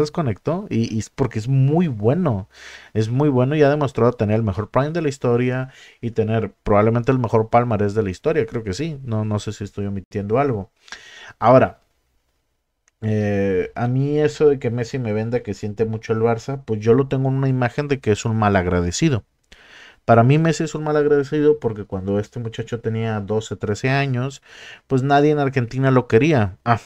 desconectó y, porque es muy bueno. Es muy bueno y ha demostrado tener el mejor prime de la historia y tener probablemente el mejor palmarés de la historia, creo que sí. No, no sé si estoy omitiendo algo. Ahora, eh, a mí eso de que Messi me venda que siente mucho el Barça, pues yo lo tengo en una imagen de que es un mal agradecido. Para mí Messi es un mal agradecido porque cuando este muchacho tenía 12, 13 años, pues nadie en Argentina lo quería. Ah,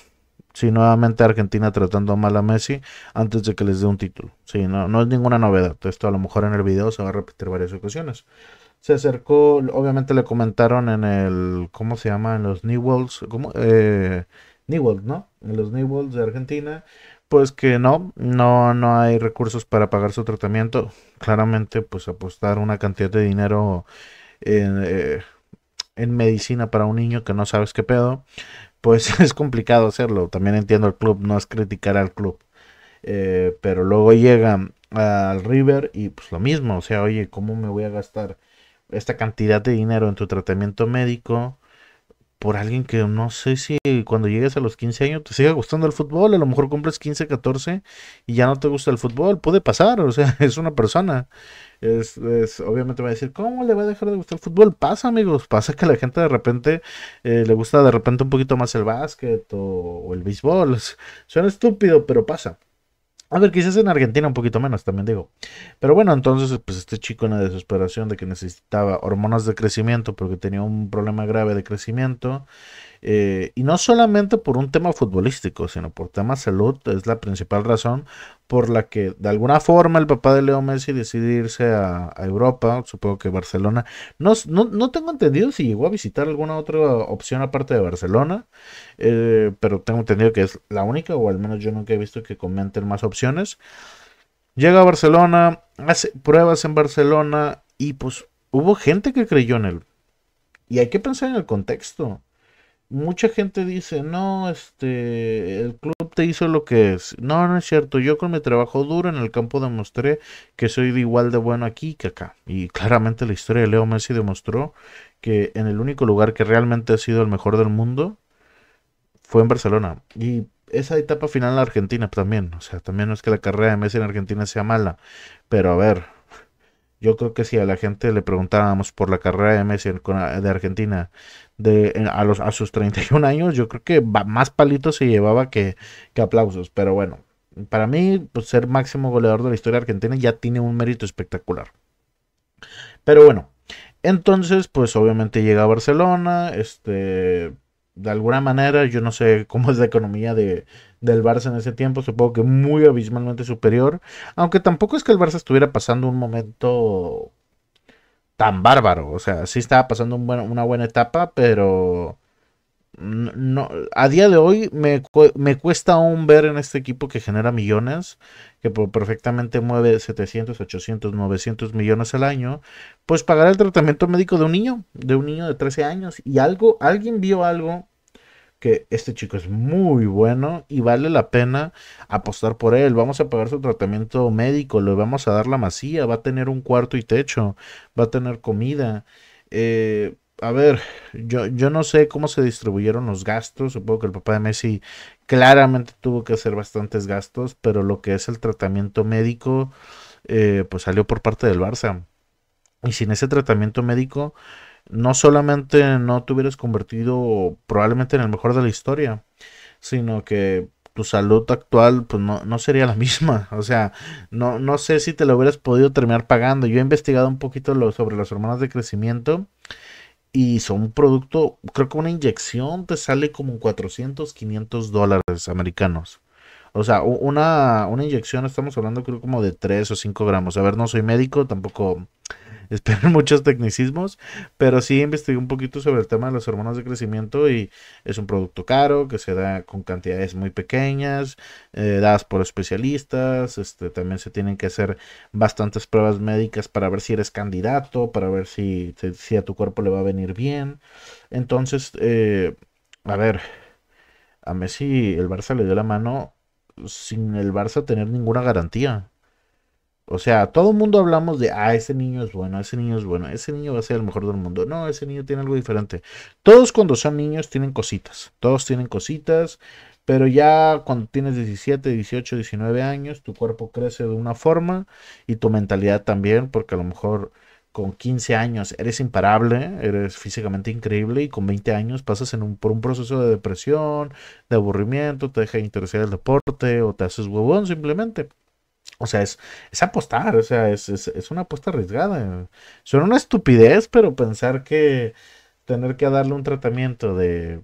Sí, nuevamente Argentina tratando mal a Messi antes de que les dé un título. Sí, no, no es ninguna novedad. Esto a lo mejor en el video se va a repetir varias ocasiones. Se acercó, obviamente le comentaron en el, ¿cómo se llama? En los Newells, ¿cómo? Eh, Newells, ¿no? En los Newells de Argentina. Pues que no, no, no hay recursos para pagar su tratamiento. Claramente, pues apostar una cantidad de dinero en, eh, en medicina para un niño que no sabes qué pedo pues es complicado hacerlo. También entiendo el club, no es criticar al club. Eh, pero luego llega al River y pues lo mismo, o sea, oye, ¿cómo me voy a gastar esta cantidad de dinero en tu tratamiento médico? por alguien que no sé si cuando llegues a los 15 años te siga gustando el fútbol, a lo mejor cumples 15, 14 y ya no te gusta el fútbol, puede pasar, o sea, es una persona. Es, obviamente va a decir, ¿cómo le va a dejar de gustar el fútbol? Pasa, amigos, pasa que a la gente de repente eh, le gusta de repente un poquito más el básquet o, o el béisbol. Suena estúpido, pero pasa. A ver, quizás en Argentina un poquito menos, también digo. Pero bueno, entonces, pues este chico en la desesperación de que necesitaba hormonas de crecimiento porque tenía un problema grave de crecimiento. Eh, y no solamente por un tema futbolístico, sino por tema salud, es la principal razón por la que de alguna forma el papá de Leo Messi decide irse a, Europa, supongo que Barcelona. No, tengo entendido si llegó a visitar alguna otra opción aparte de Barcelona, eh, pero tengo entendido que es la única, o al menos yo nunca he visto que comenten más opciones. Llega a Barcelona, hace pruebas en Barcelona y pues hubo gente que creyó en él. Y hay que pensar en el contexto mucha gente dice, no, este, el club te hizo lo que es. No, no es cierto. Yo con mi trabajo duro en el campo demostré que soy de igual de bueno aquí que acá. Y claramente la historia de Leo Messi demostró que en el único lugar que realmente ha sido el mejor del mundo fue en Barcelona. Y esa etapa final en Argentina también. O sea, también no es que la carrera de Messi en Argentina sea mala. Pero a ver, yo creo que si a la gente le preguntábamos por la carrera de Messi de Argentina de, a, los, a sus 31 años, yo creo que más palitos se llevaba que, que aplausos. Pero bueno, para mí, pues, ser máximo goleador de la historia argentina ya tiene un mérito espectacular. Pero bueno, entonces, pues obviamente llega a Barcelona, este, de alguna manera, yo no sé cómo es la economía de, del Barça en ese tiempo, supongo que muy abismalmente superior, aunque tampoco es que el Barça estuviera pasando un momento tan bárbaro, o sea, sí estaba pasando una buena etapa, pero no, a día de hoy me, me, cuesta aún ver en este equipo que genera millones, que perfectamente mueve 700, 800, 900 millones al año, pues pagar el tratamiento médico de un niño, de un niño de 13 años. Y algo, alguien vio algo que este chico es muy bueno y vale la pena apostar por él. Vamos a pagar su tratamiento médico, le vamos a dar la masía, va a tener un cuarto y techo, va a tener comida. Eh, a ver, yo, yo no sé cómo se distribuyeron los gastos. Supongo que el papá de Messi claramente tuvo que hacer bastantes gastos, pero lo que es el tratamiento médico, eh, pues salió por parte del Barça. Y sin ese tratamiento médico, no solamente no te hubieras convertido probablemente en el mejor de la historia, sino que tu salud actual pues no, sería la misma. O sea, no, no sé si te lo hubieras podido terminar pagando. Yo he investigado un poquito lo, sobre las hormonas de crecimiento y son un producto, creo que una inyección te sale como 400, 500 dólares americanos. O sea, una, una inyección estamos hablando creo como de 3 o 5 gramos. A ver, no soy médico, tampoco Espero muchos tecnicismos, pero sí investigué un poquito sobre el tema de los hormonas de crecimiento y es un producto caro que se da con cantidades muy pequeñas, eh, dadas por especialistas, este, también se tienen que hacer bastantes pruebas médicas para ver si eres candidato, para ver si, si a tu cuerpo le va a venir bien. Entonces, eh, a ver, a Messi el Barça le dio la mano sin el Barça tener ninguna garantía. O sea, todo el mundo hablamos de, ah, ese niño es bueno, ese niño es bueno, ese niño va a ser el mejor del mundo. No, ese niño tiene algo diferente. Todos cuando son niños tienen cositas, todos tienen cositas, pero ya cuando tienes 17, 18, 19 años, tu cuerpo crece de una forma y tu mentalidad también, porque a lo mejor con 15 años eres imparable, eres físicamente increíble y con 20 años pasas en por un proceso de depresión, de aburrimiento, te deja de interesar el deporte o te haces huevón simplemente. O sea, es, apostar, o sea, es, una apuesta arriesgada. Suena una estupidez, pero pensar que tener que darle un tratamiento de,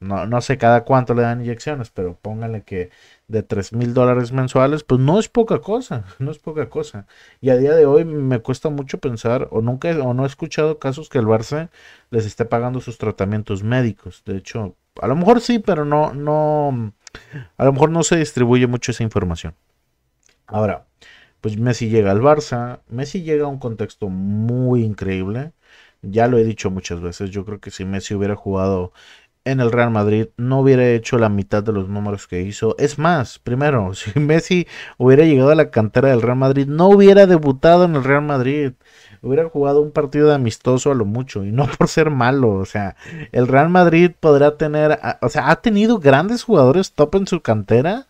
no, no sé cada cuánto le dan inyecciones, pero póngale que de 3 mil dólares mensuales, pues no es poca cosa, no es poca cosa. Y a día de hoy me cuesta mucho pensar, o nunca, o no he escuchado casos que el Barça les esté pagando sus tratamientos médicos. De hecho, a lo mejor sí, pero no, no, a lo mejor no se distribuye mucho esa información. Ahora, pues Messi llega al Barça, Messi llega a un contexto muy increíble, ya lo he dicho muchas veces, yo creo que si Messi hubiera jugado en el Real Madrid no hubiera hecho la mitad de los números que hizo. Es más, primero, si Messi hubiera llegado a la cantera del Real Madrid, no hubiera debutado en el Real Madrid. Hubiera jugado un partido de amistoso a lo mucho y no por ser malo. O sea, el Real Madrid podrá tener, o sea, ha tenido grandes jugadores top en su cantera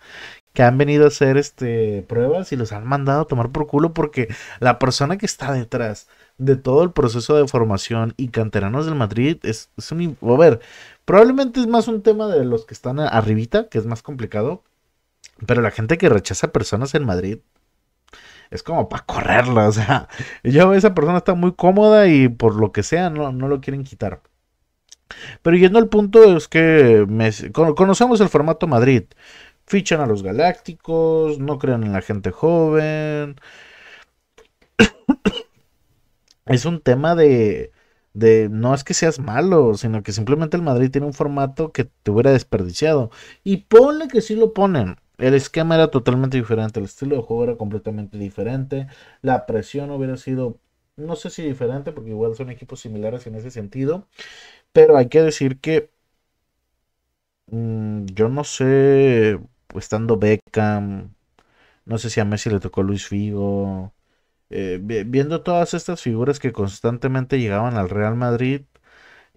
que han venido a hacer este, pruebas y los han mandado a tomar por culo porque la persona que está detrás de todo el proceso de formación y canteranos del Madrid es, un... A ver, probablemente es más un tema de los que están arribita, que es más complicado, pero la gente que rechaza personas en Madrid es como para correrla, o sea, yo esa persona está muy cómoda y por lo que sea no, lo quieren quitar. Pero yendo al punto es que conocemos el formato Madrid. Fichan a los galácticos, no crean en la gente joven. es un tema de, de, no es que seas malo, sino que simplemente el Madrid tiene un formato que te hubiera desperdiciado. Y ponle que sí lo ponen. El esquema era totalmente diferente, el estilo de juego era completamente diferente, la presión hubiera sido, no sé si diferente, porque igual son equipos similares en ese sentido, pero hay que decir que mm, yo no sé estando Beckham, no sé si a Messi le tocó Luis Figo, eh, viendo todas estas figuras que constantemente llegaban al Real Madrid,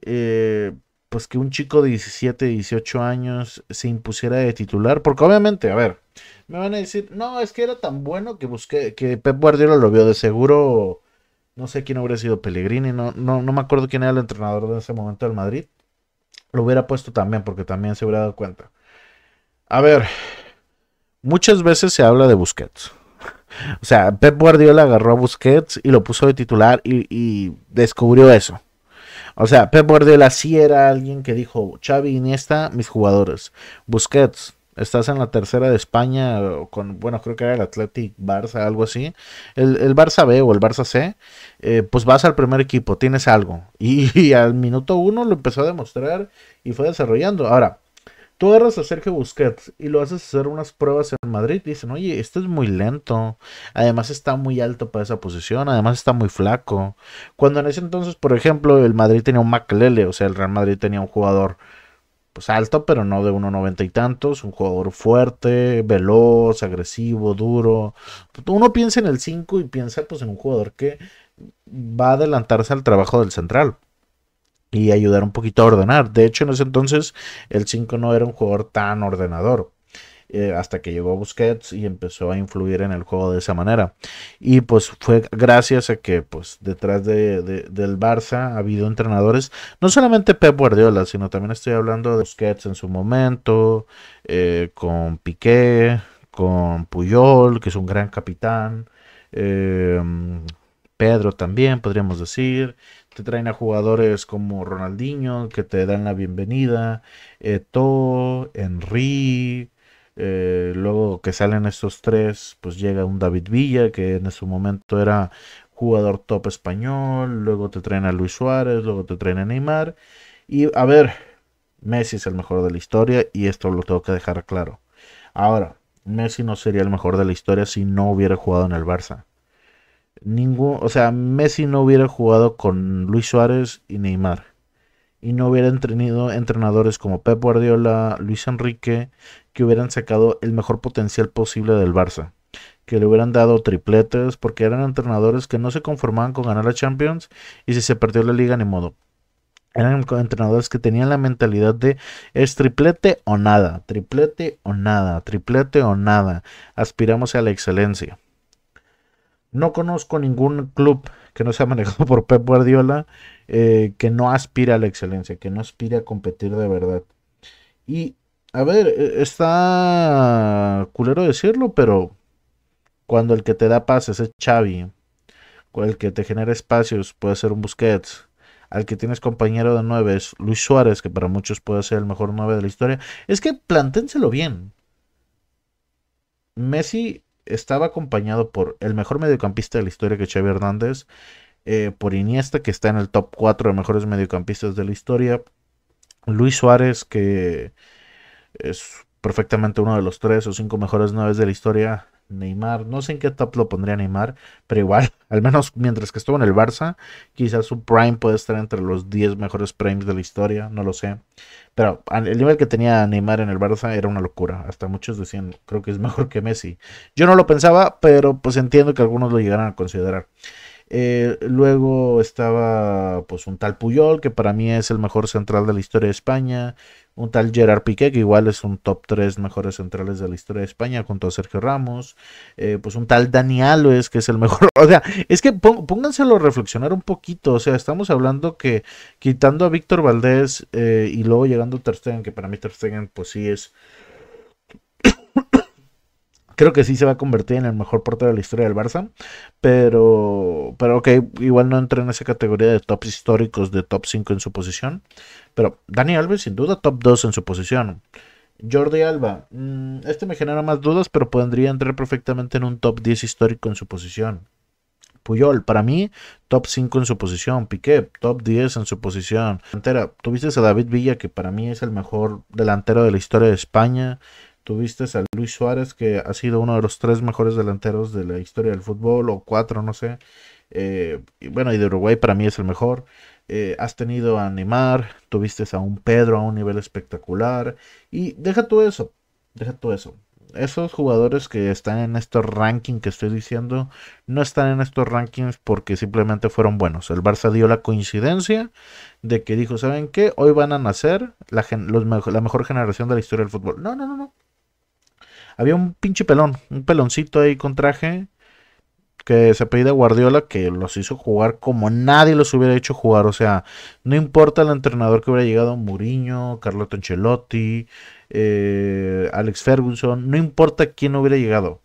eh, pues que un chico de 17, 18 años se impusiera de titular, porque obviamente, a ver, me van a decir, no, es que era tan bueno que busqué, que Pep Guardiola lo vio de seguro, no sé quién hubiera sido Pellegrini, no, no, no me acuerdo quién era el entrenador de ese momento del Madrid, lo hubiera puesto también, porque también se hubiera dado cuenta. A ver, muchas veces se habla de Busquets. O sea, Pep Guardiola agarró a Busquets y lo puso de titular y, descubrió eso. O sea, Pep Guardiola sí era alguien que dijo, Xavi Iniesta, mis jugadores. Busquets, estás en la tercera de España con, bueno, creo que era el Athletic Barça, algo así, el, Barça B o el Barça C, eh, pues vas al primer equipo, tienes algo. y, al minuto uno lo empezó a demostrar y fue desarrollando. Ahora, tú agarras a Sergio Busquets y lo haces hacer unas pruebas en Madrid, dicen, oye, este es muy lento, además está muy alto para esa posición, además está muy flaco. Cuando en ese entonces, por ejemplo, el Madrid tenía un Maclele, o sea, el Real Madrid tenía un jugador pues alto, pero no de 1.90 y tantos, un jugador fuerte, veloz, agresivo, duro. Uno piensa en el 5 y piensa pues en un jugador que va a adelantarse al trabajo del central y ayudar un poquito a ordenar. De hecho, en ese entonces el 5 no era un jugador tan ordenador. Eh, hasta que llegó Busquets y empezó a influir en el juego de esa manera. Y pues fue gracias a que pues detrás del Barça ha habido entrenadores, no solamente Pep Guardiola, sino también estoy hablando de Busquets en su momento, eh, con Piqué, con Puyol, que es un gran capitán, eh, Pedro también, podríamos decir te traen a jugadores como Ronaldinho, que te dan la bienvenida, Eto, eh, Henry, eh, luego que salen estos tres, pues llega un David Villa, que en su momento era jugador top español, luego te traen a Luis Suárez, luego te traen a Neymar, y a ver, Messi es el mejor de la historia, y esto lo tengo que dejar claro. Ahora, Messi no sería el mejor de la historia si no hubiera jugado en el Barça o sea, Messi no hubiera jugado con Luis Suárez y Neymar. Y no hubiera entrenado entrenadores como Pep Guardiola, Luis Enrique, que hubieran sacado el mejor potencial posible del Barça. Que le hubieran dado tripletes, porque eran entrenadores que no se conformaban con ganar la Champions. Y si se perdió la liga, ni modo. Eran entrenadores que tenían la mentalidad de es triplete o nada, triplete o nada, triplete o nada. Aspiramos a la excelencia. No conozco ningún club que no sea manejado por Pep Guardiola eh, que no aspire a la excelencia, que no aspire a competir de verdad. Y, a ver, e, está culero decirlo, pero cuando el que te da pases es Xavi, el que te genera espacios puede ser un Busquets, al que tienes compañero de nueve es Luis Suárez, que para muchos puede ser el mejor nueve de la historia. Es que planténselo bien. Messi estaba acompañado por el mejor mediocampista de la historia que Xavi Hernández, eh, por Iniesta, que está en el top 4 de mejores mediocampistas de la historia, Luis Suárez, que es perfectamente uno de los tres o cinco mejores nueve de la historia, Neymar, no sé en qué top lo pondría Neymar, pero igual, al menos mientras que estuvo en el Barça, quizás su prime puede estar entre los 10 mejores primes de la historia, no lo sé. Pero el nivel que tenía Neymar en el Barça era una locura, hasta muchos decían, creo que es mejor que Messi. Yo no lo pensaba, pero pues entiendo que algunos lo llegaran a considerar. Eh, luego estaba pues un tal Puyol, que para mí es el mejor central de la historia de España. Un tal Gerard Piqué, que igual es un top 3 mejores centrales de la historia de España, junto a Sergio Ramos. Eh, pues un tal Dani Alves, que es el mejor. O sea, es que pónganselo a reflexionar un poquito. O sea, estamos hablando que quitando a Víctor Valdés eh, y luego llegando a Ter Stegen, que para mí Ter Stegen, pues sí es Creo que sí se va a convertir en el mejor portero de la historia del Barça. Pero, pero ok, igual no entra en esa categoría de tops históricos, de top 5 en su posición. Pero Dani Alves, sin duda, top 2 en su posición. Jordi Alba, mm, este me genera más dudas, pero podría entrar perfectamente en un top 10 histórico en su posición. Puyol, para mí, top 5 en su posición. Piqué, top 10 en su posición. Delantera, tuviste a David Villa, que para mí es el mejor delantero de la historia de España. Tuviste a Luis Suárez, que ha sido uno de los tres mejores delanteros de la historia del fútbol, o cuatro, no sé. Eh, y bueno, y de Uruguay para mí es el mejor. Eh, has tenido a Neymar, tuviste a un Pedro a un nivel espectacular. Y deja tú eso, deja todo eso. Esos jugadores que están en estos rankings que estoy diciendo, no están en estos rankings porque simplemente fueron buenos. El Barça dio la coincidencia de que dijo, ¿saben qué? Hoy van a nacer la, los la mejor generación de la historia del fútbol. No, no, no, no. Había un pinche pelón, un peloncito ahí con traje que se pedía Guardiola, que los hizo jugar como nadie los hubiera hecho jugar. O sea, no importa el entrenador que hubiera llegado, Mourinho, Carlo Ancelotti, eh, Alex Ferguson, no importa quién hubiera llegado.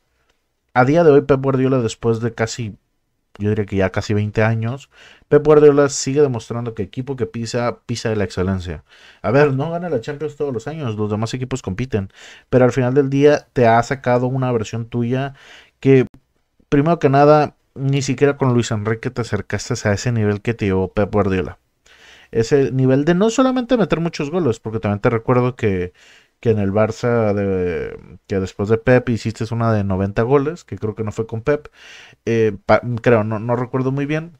A día de hoy, Pep Guardiola, después de casi yo diría que ya casi 20 años, Pep Guardiola sigue demostrando que equipo que pisa, pisa de la excelencia. A ver, no gana la Champions todos los años, los demás equipos compiten, pero al final del día te ha sacado una versión tuya que, primero que nada, ni siquiera con Luis Enrique te acercaste a ese nivel que te llevó Pep Guardiola. Ese nivel de no solamente meter muchos goles, porque también te recuerdo que que en el Barça, que después de Pep hiciste una de 90 goles, que creo que no fue con Pep, eh, creo, no, recuerdo muy bien,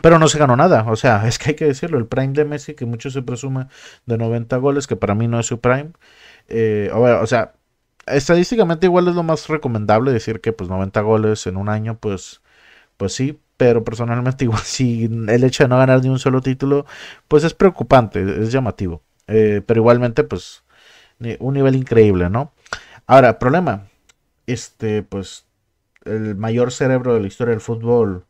pero no se ganó nada, o sea, es que hay que decirlo, el prime de Messi, que mucho se presume de 90 goles, que para mí no es su prime, eh, o sea, estadísticamente igual es lo más recomendable decir que pues 90 goles en un año, pues, pues sí, pero personalmente igual si el hecho de no ganar ni un solo título, pues es preocupante, es llamativo. Eh, pero igualmente, pues un nivel increíble, ¿no? Ahora, problema, este, pues, el mayor cerebro de la historia del fútbol,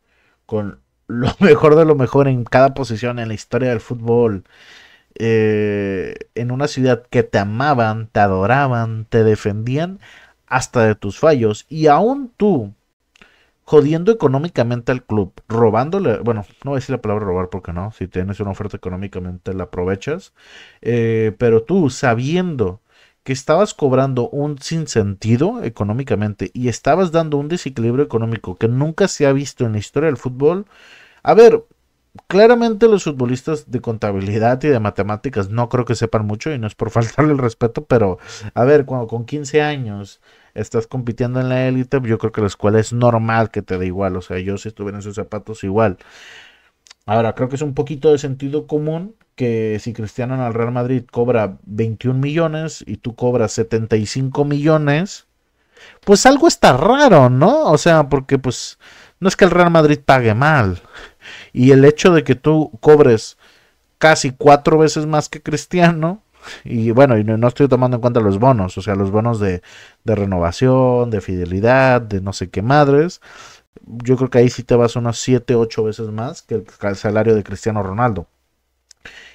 con lo mejor de lo mejor en cada posición en la historia del fútbol, eh, en una ciudad que te amaban, te adoraban, te defendían hasta de tus fallos, y aún tú, jodiendo económicamente al club, robándole, bueno, no voy a decir la palabra robar porque no, si tienes una oferta económicamente la aprovechas, eh, pero tú sabiendo que estabas cobrando un sinsentido económicamente y estabas dando un desequilibrio económico que nunca se ha visto en la historia del fútbol, a ver, claramente los futbolistas de contabilidad y de matemáticas no creo que sepan mucho y no es por faltarle el respeto, pero a ver, cuando con 15 años estás compitiendo en la élite, yo creo que la escuela es normal que te dé igual, o sea, yo si estuviera en sus zapatos igual. Ahora, creo que es un poquito de sentido común que si Cristiano en Real Madrid cobra 21 millones y tú cobras 75 millones, pues algo está raro, ¿no? O sea, porque pues no es que el Real Madrid pague mal. Y el hecho de que tú cobres casi cuatro veces más que Cristiano, y bueno, y no estoy tomando en cuenta los bonos, o sea, los bonos de, de renovación, de fidelidad, de no sé qué madres, yo creo que ahí sí te vas unas siete, ocho veces más que el salario de Cristiano Ronaldo.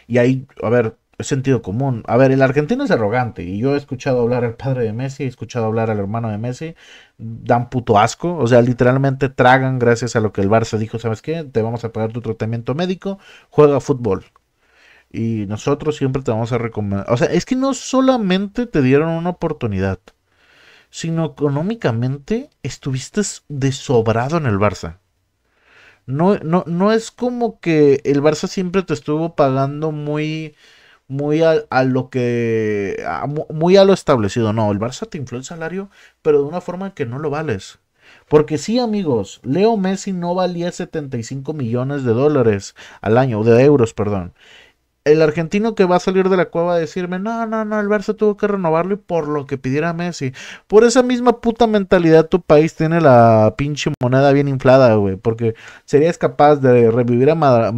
Y ahí, a ver, es sentido común. A ver, el argentino es arrogante y yo he escuchado hablar al padre de Messi, he escuchado hablar al hermano de Messi, dan puto asco, o sea, literalmente tragan gracias a lo que el Barça dijo, ¿sabes qué? Te vamos a pagar tu tratamiento médico, juega fútbol. Y nosotros siempre te vamos a recomendar, o sea, es que no solamente te dieron una oportunidad, sino económicamente estuviste desobrado en el Barça. No, no, no es como que el Barça siempre te estuvo pagando muy muy a, lo que. muy a lo establecido. No, el Barça te infló el salario, pero de una forma que no lo vales. Porque sí, amigos, Leo Messi no valía 75 millones de dólares al año, de euros, perdón. El argentino que va a salir de la cueva a decirme, no, no, no, el Barça tuvo que renovarlo y por lo que pidiera Messi. Por esa misma puta mentalidad tu país tiene la pinche moneda bien inflada, güey. Porque serías capaz de revivir a Madrid.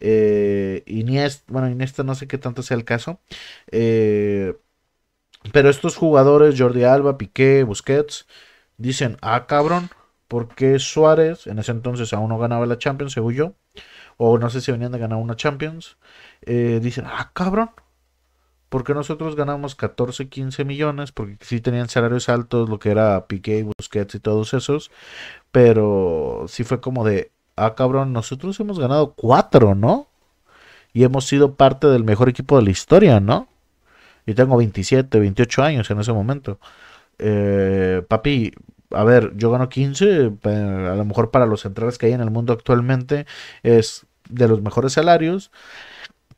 Eh, Iniesta, bueno, Iniesta no sé qué tanto sea el caso, eh, pero estos jugadores, Jordi Alba, Piqué, Busquets, dicen, ah, cabrón, porque Suárez, en ese entonces aún no ganaba la Champions, según yo, o no sé si venían de ganar una Champions, eh, dicen, ah, cabrón, porque nosotros ganamos 14, 15 millones, porque sí tenían salarios altos, lo que era Piqué, Busquets y todos esos, pero sí fue como de, ah, cabrón, nosotros hemos ganado cuatro, ¿no? Y hemos sido parte del mejor equipo de la historia, ¿no? Yo tengo 27, 28 años en ese momento. Eh, papi, a ver, yo gano 15, a lo mejor para los centrales que hay en el mundo actualmente es de los mejores salarios,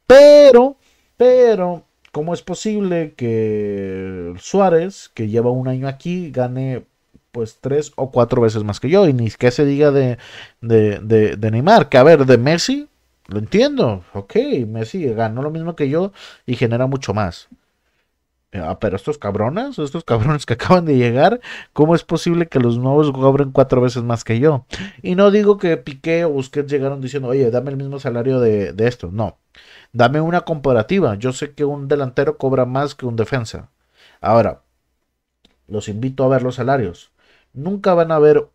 pero, pero, ¿cómo es posible que Suárez, que lleva un año aquí, gane pues tres o cuatro veces más que yo. Y ni que se diga de, de, de, Neymar. Que a ver, de Messi, lo entiendo. Ok, Messi ganó lo mismo que yo y genera mucho más. Eh, ah, pero estos cabrones, estos cabrones que acaban de llegar, ¿cómo es posible que los nuevos cobren cuatro veces más que yo? Y no digo que Piqué o Busquets llegaron diciendo, oye, dame el mismo salario de, de esto. No, dame una comparativa. Yo sé que un delantero cobra más que un defensa. Ahora, los invito a ver los salarios. Nunca van a ver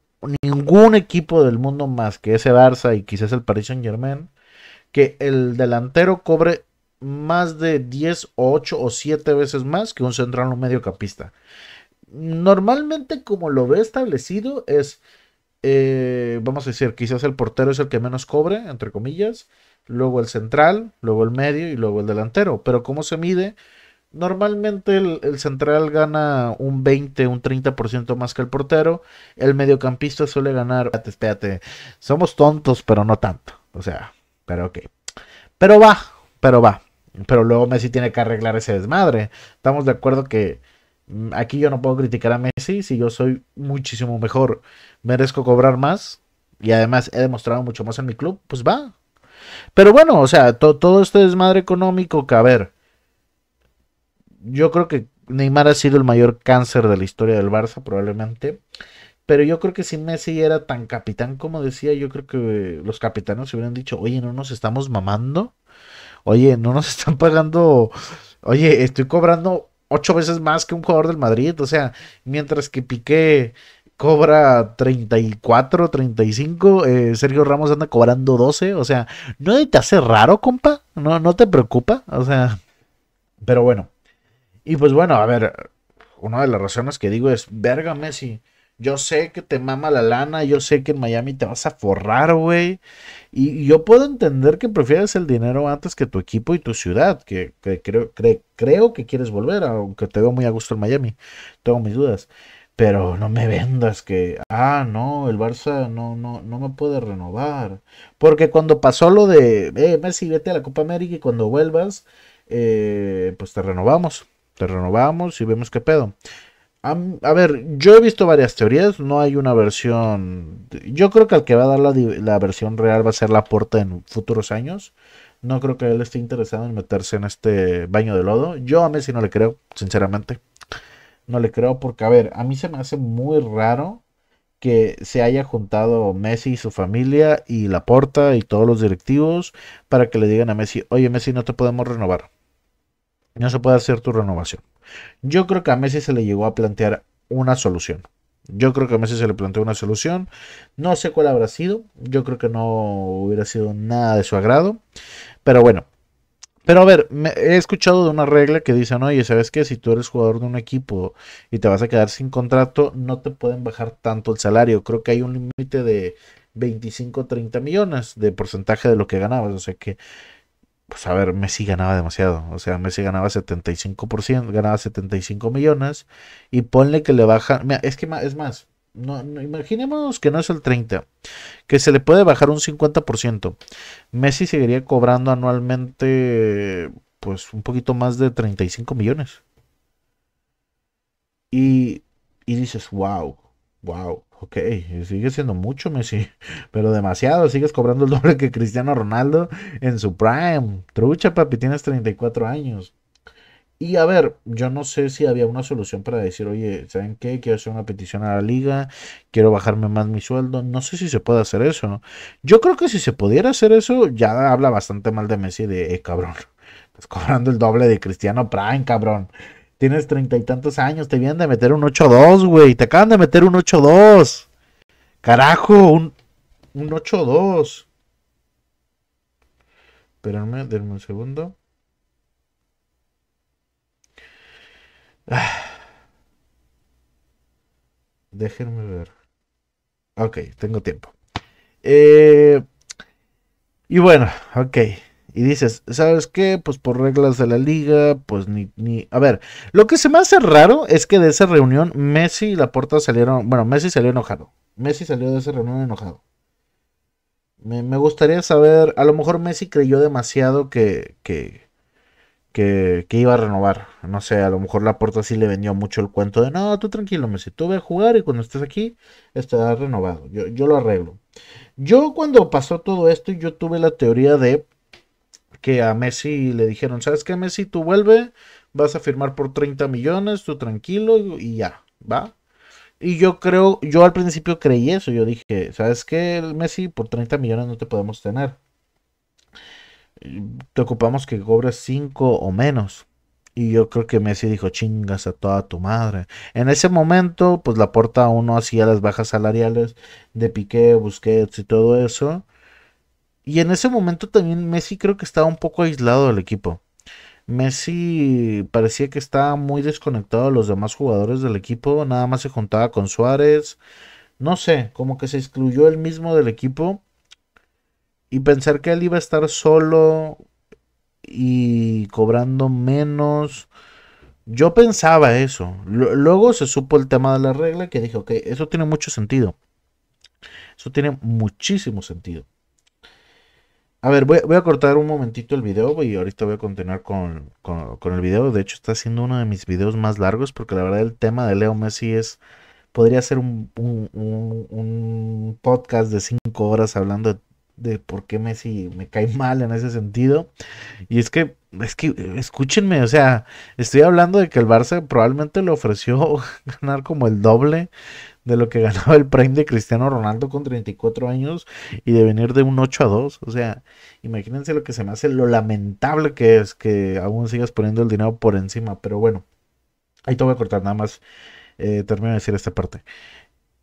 ningún equipo del mundo más que ese Barça y quizás el Paris Saint Germain que el delantero cobre más de 10 o 8 o 7 veces más que un central o mediocampista. Normalmente como lo ve establecido es, eh, vamos a decir, quizás el portero es el que menos cobre, entre comillas, luego el central, luego el medio y luego el delantero. Pero ¿cómo se mide? Normalmente el, central gana un 20, un 30% más que el portero. El mediocampista suele ganar. Espérate, espérate. Somos tontos, pero no tanto. O sea, pero ok. Pero va, pero va. Pero luego Messi tiene que arreglar ese desmadre. Estamos de acuerdo que mm, aquí yo no puedo criticar a Messi si yo soy muchísimo mejor. Merezco cobrar más. Y además he demostrado mucho más en mi club. Pues va. Pero bueno, o sea, todo este desmadre económico que a ver yo creo que Neymar ha sido el mayor cáncer de la historia del Barça, probablemente. Pero yo creo que si Messi era tan capitán como decía, yo creo que los capitanos se hubieran dicho, oye, no nos estamos mamando. Oye, no nos están pagando. Oye, estoy cobrando ocho veces más que un jugador del Madrid. O sea, mientras que Piqué cobra 34, 35, eh, Sergio Ramos anda cobrando 12. O sea, ¿no te hace raro, compa? ¿No, no te preocupa? O sea, pero bueno. Y pues bueno, a ver, una de las razones que digo es, verga Messi, yo sé que te mama la lana, yo sé que en Miami te vas a forrar, güey. Y, yo puedo entender que prefieres el dinero antes que tu equipo y tu ciudad, que, creo, creo que quieres volver, aunque te veo muy a gusto en Miami, tengo mis dudas. Pero no me vendas que, ah, no, el Barça no, no, no me puede renovar. Porque cuando pasó lo de, eh, Messi, vete a la Copa América y cuando vuelvas, eh, pues te renovamos te renovamos y vemos qué pedo. A, ver, yo he visto varias teorías, no hay una versión... Yo creo que al que va a dar la, la versión real va a ser la Porta en futuros años. No creo que él esté interesado en meterse en este baño de lodo. Yo a Messi no le creo, sinceramente. No le creo porque, a ver, a mí se me hace muy raro que se haya juntado Messi y su familia y Laporta y todos los directivos para que le digan a Messi, oye Messi, no te podemos renovar no se puede hacer tu renovación. Yo creo que a Messi se le llegó a plantear una solución. Yo creo que a Messi se le planteó una solución. No sé cuál habrá sido. Yo creo que no hubiera sido nada de su agrado. Pero bueno. Pero a ver, me he escuchado de una regla que dicen, oye, ¿sabes qué? Si tú eres jugador de un equipo y te vas a quedar sin contrato, no te pueden bajar tanto el salario. Creo que hay un límite de 25 30 millones de porcentaje de lo que ganabas. O sea que pues a ver, Messi ganaba demasiado. O sea, Messi ganaba 75%, ganaba 75 millones. Y ponle que le bajan. es que es más, no, no, imaginemos que no es el 30, que se le puede bajar un 50%. Messi seguiría cobrando anualmente, pues un poquito más de 35 millones. Y, y dices, wow, wow. Ok, sigue siendo mucho, Messi, pero demasiado. Sigues cobrando el doble que Cristiano Ronaldo en su prime. Trucha, papi, tienes 34 años. Y a ver, yo no sé si había una solución para decir, oye, ¿saben qué? Quiero hacer una petición a la liga, quiero bajarme más mi sueldo. No sé si se puede hacer eso. Yo creo que si se pudiera hacer eso, ya habla bastante mal de Messi de, eh, cabrón, estás cobrando el doble de Cristiano Prime, cabrón. Tienes treinta y tantos años, te vienen de meter un 8-2, güey. Te acaban de meter un 8-2. Carajo, un, un 8-2. Espérame, denme un segundo. Ah. Déjenme ver. Ok, tengo tiempo. Eh, y bueno, ok y dices, ¿sabes qué? Pues por reglas de la liga, pues ni, ni... A ver, lo que se me hace raro es que de esa reunión Messi y Laporta salieron... Bueno, Messi salió enojado. Messi salió de esa reunión enojado. Me, gustaría saber, a lo mejor Messi creyó demasiado que, que, que, iba a renovar. No sé, a lo mejor Laporta sí le vendió mucho el cuento de, no, tú tranquilo Messi, tú ve a jugar y cuando estés aquí estarás renovado. Yo, yo lo arreglo. Yo cuando pasó todo esto, yo tuve la teoría de que a Messi le dijeron, ¿sabes qué, Messi? Tú vuelve, vas a firmar por 30 millones, tú tranquilo y ya, ¿va? Y yo creo, yo al principio creí eso, yo dije, ¿sabes qué, Messi? Por 30 millones no te podemos tener. Te ocupamos que cobres 5 o menos. Y yo creo que Messi dijo, chingas a toda tu madre. En ese momento, pues la porta uno hacía las bajas salariales de Piqué, Busquets y todo eso. Y en ese momento también Messi creo que estaba un poco aislado del equipo. Messi parecía que estaba muy desconectado de los demás jugadores del equipo, nada más se juntaba con Suárez, no sé, como que se excluyó él mismo del equipo y pensar que él iba a estar solo y cobrando menos, yo pensaba eso. luego se supo el tema de la regla que dije, ok, eso tiene mucho sentido, eso tiene muchísimo sentido. A ver, voy, a cortar un momentito el video y ahorita voy a continuar con, el video. De hecho, está siendo uno de mis videos más largos porque la verdad el tema de Leo Messi es... Podría ser un, podcast de cinco horas hablando de, de, por qué Messi me cae mal en ese sentido. Y es que, es que, escúchenme, o sea, estoy hablando de que el Barça probablemente le ofreció ganar como el doble de lo que ganaba el prime de Cristiano Ronaldo con 34 años y de venir de un 8 a 2. O sea, imagínense lo que se me hace, lo lamentable que es que aún sigas poniendo el dinero por encima. Pero bueno, ahí te voy a cortar nada más. Eh, termino de decir esta parte.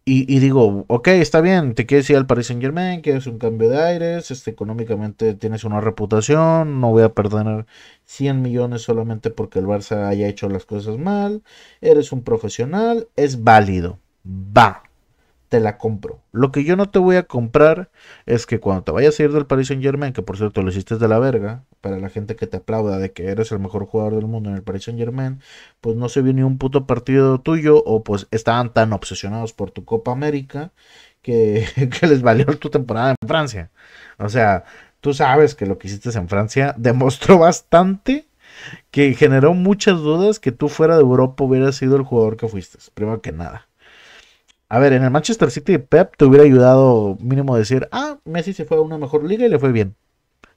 Y, digo, ok, está bien, te quieres ir al Paris Saint Germain, quieres un cambio de aires, este, económicamente tienes una reputación, no voy a perder 100 millones solamente porque el Barça haya hecho las cosas mal, eres un profesional, es válido, va, te la compro. Lo que yo no te voy a comprar es que cuando te vayas a ir del Paris Saint Germain, que por cierto lo hiciste de la verga, para la gente que te aplauda de que eres el mejor jugador del mundo en el Paris Saint Germain, pues no se vio ni un puto partido tuyo o pues estaban tan obsesionados por tu Copa América que, que les valió tu temporada en Francia. O sea, tú sabes que lo que hiciste en Francia demostró bastante que generó muchas dudas que tú fuera de Europa hubieras sido el jugador que fuiste, primero que nada. A ver, en el Manchester City Pep te hubiera ayudado mínimo decir, ah, Messi se fue a una mejor liga y le fue bien.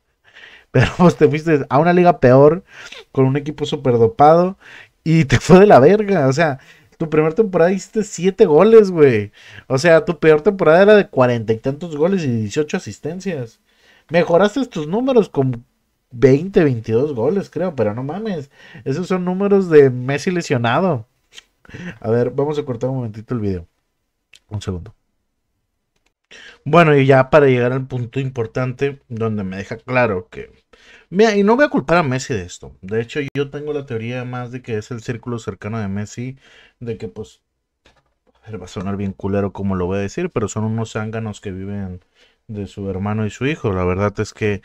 Pero vos pues, te fuiste a una liga peor, con un equipo súper dopado, y te fue de la verga. O sea, tu primera temporada hiciste 7 goles, güey. O sea, tu peor temporada era de cuarenta y tantos goles y 18 asistencias. Mejoraste tus números con 20, 22 goles, creo, pero no mames. Esos son números de Messi lesionado. A ver, vamos a cortar un momentito el video. Un segundo. Bueno, y ya para llegar al punto importante, donde me deja claro que. Mira, y no voy a culpar a Messi de esto. De hecho, yo tengo la teoría más de que es el círculo cercano de Messi, de que pues. va a sonar bien culero como lo voy a decir, pero son unos zánganos que viven de su hermano y su hijo. La verdad es que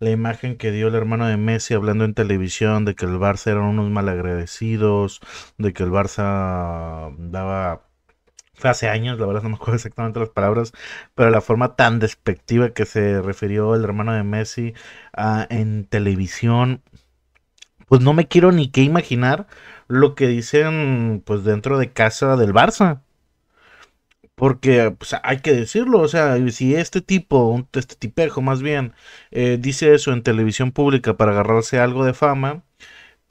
la imagen que dio el hermano de Messi hablando en televisión de que el Barça eran unos malagradecidos, de que el Barça daba fue hace años, la verdad no me acuerdo exactamente las palabras, pero la forma tan despectiva que se refirió el hermano de Messi ah, en televisión, pues no me quiero ni que imaginar lo que dicen pues dentro de casa del Barça. Porque pues, hay que decirlo, o sea, si este tipo, este tipejo más bien, eh, dice eso en televisión pública para agarrarse algo de fama,